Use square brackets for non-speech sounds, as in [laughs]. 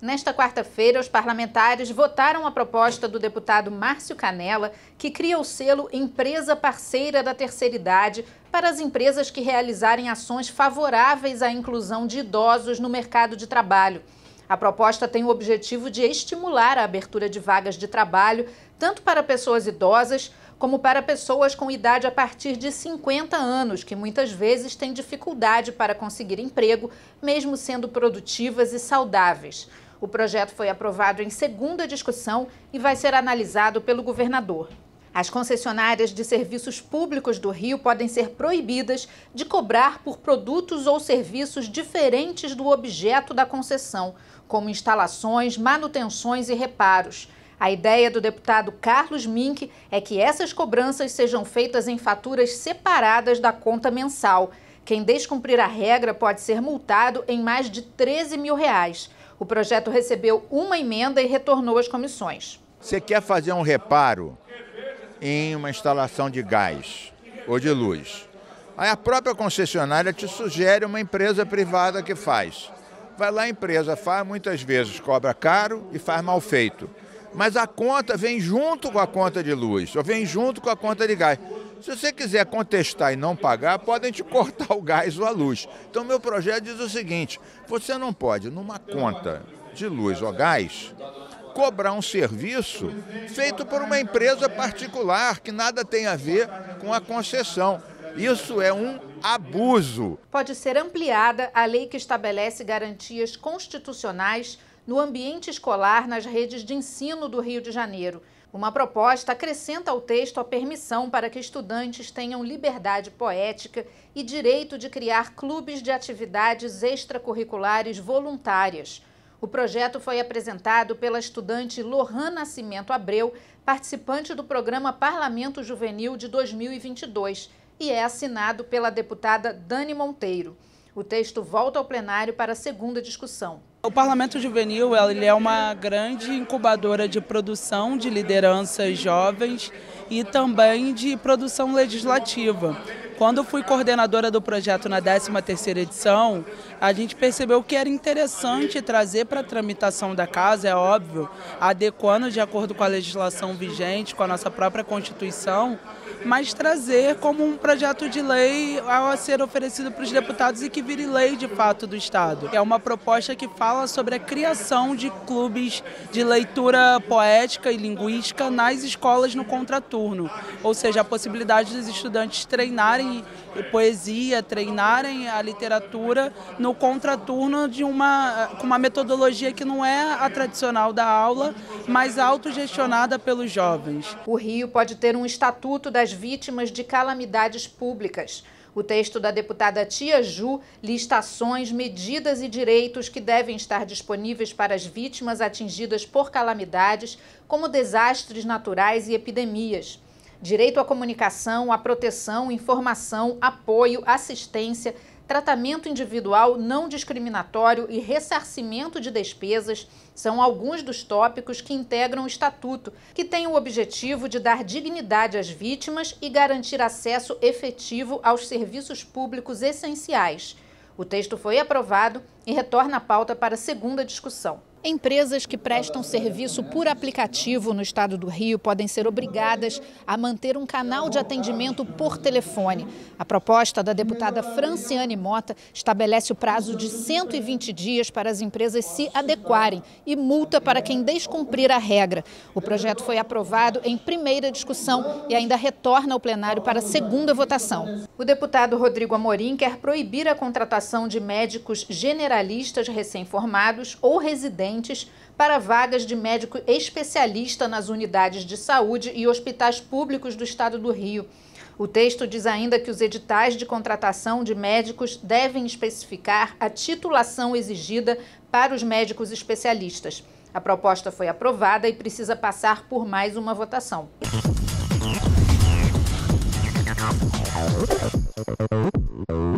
Nesta quarta-feira, os parlamentares votaram a proposta do deputado Márcio Canella, que cria o selo Empresa Parceira da Terceira Idade para as empresas que realizarem ações favoráveis à inclusão de idosos no mercado de trabalho. A proposta tem o objetivo de estimular a abertura de vagas de trabalho, tanto para pessoas idosas como para pessoas com idade a partir de 50 anos, que muitas vezes têm dificuldade para conseguir emprego, mesmo sendo produtivas e saudáveis. O projeto foi aprovado em segunda discussão e vai ser analisado pelo governador. As concessionárias de serviços públicos do Rio podem ser proibidas de cobrar por produtos ou serviços diferentes do objeto da concessão, como instalações, manutenções e reparos. A ideia do deputado Carlos Mink é que essas cobranças sejam feitas em faturas separadas da conta mensal. Quem descumprir a regra pode ser multado em mais de 13 mil reais. O projeto recebeu uma emenda e retornou às comissões. Você quer fazer um reparo em uma instalação de gás ou de luz. Aí a própria concessionária te sugere uma empresa privada que faz. Vai lá a empresa, faz, muitas vezes cobra caro e faz mal feito. Mas a conta vem junto com a conta de luz, ou vem junto com a conta de gás. Se você quiser contestar e não pagar, podem te [laughs] cortar o gás ou a luz. Então, meu projeto diz o seguinte: você não pode, numa conta de luz ou gás, cobrar um serviço feito por uma empresa particular que nada tem a ver com a concessão. Isso é um abuso. Pode ser ampliada a lei que estabelece garantias constitucionais no ambiente escolar nas redes de ensino do Rio de Janeiro. Uma proposta acrescenta ao texto a permissão para que estudantes tenham liberdade poética e direito de criar clubes de atividades extracurriculares voluntárias. O projeto foi apresentado pela estudante Lohan Nascimento Abreu, participante do programa Parlamento Juvenil de 2022, e é assinado pela deputada Dani Monteiro. O texto volta ao plenário para a segunda discussão. O Parlamento Juvenil ele é uma grande incubadora de produção de lideranças jovens e também de produção legislativa. Quando fui coordenadora do projeto na 13ª edição, a gente percebeu que era interessante trazer para a tramitação da casa, é óbvio, adequando de acordo com a legislação vigente, com a nossa própria Constituição, mas trazer como um projeto de lei a ser oferecido para os deputados e que vire lei de fato do Estado. É uma proposta que fala sobre a criação de clubes de leitura poética e linguística nas escolas no contraturno, ou seja, a possibilidade dos estudantes treinarem poesia, treinarem a literatura no contraturno de uma, uma metodologia que não é a tradicional da aula, mas autogestionada pelos jovens. O Rio pode ter um estatuto das vítimas de calamidades públicas. O texto da deputada Tia Ju lista ações, medidas e direitos que devem estar disponíveis para as vítimas atingidas por calamidades, como desastres naturais e epidemias. Direito à comunicação, à proteção, informação, apoio, assistência, tratamento individual não discriminatório e ressarcimento de despesas são alguns dos tópicos que integram o Estatuto, que tem o objetivo de dar dignidade às vítimas e garantir acesso efetivo aos serviços públicos essenciais. O texto foi aprovado e retorna à pauta para segunda discussão. Empresas que prestam serviço por aplicativo no estado do Rio podem ser obrigadas a manter um canal de atendimento por telefone. A proposta da deputada Franciane Mota estabelece o prazo de 120 dias para as empresas se adequarem e multa para quem descumprir a regra. O projeto foi aprovado em primeira discussão e ainda retorna ao plenário para segunda votação. O deputado Rodrigo Amorim quer proibir a contratação de médicos generalistas recém-formados ou residentes para vagas de médico especialista nas unidades de saúde e hospitais públicos do estado do Rio. O texto diz ainda que os editais de contratação de médicos devem especificar a titulação exigida para os médicos especialistas. A proposta foi aprovada e precisa passar por mais uma votação. [laughs]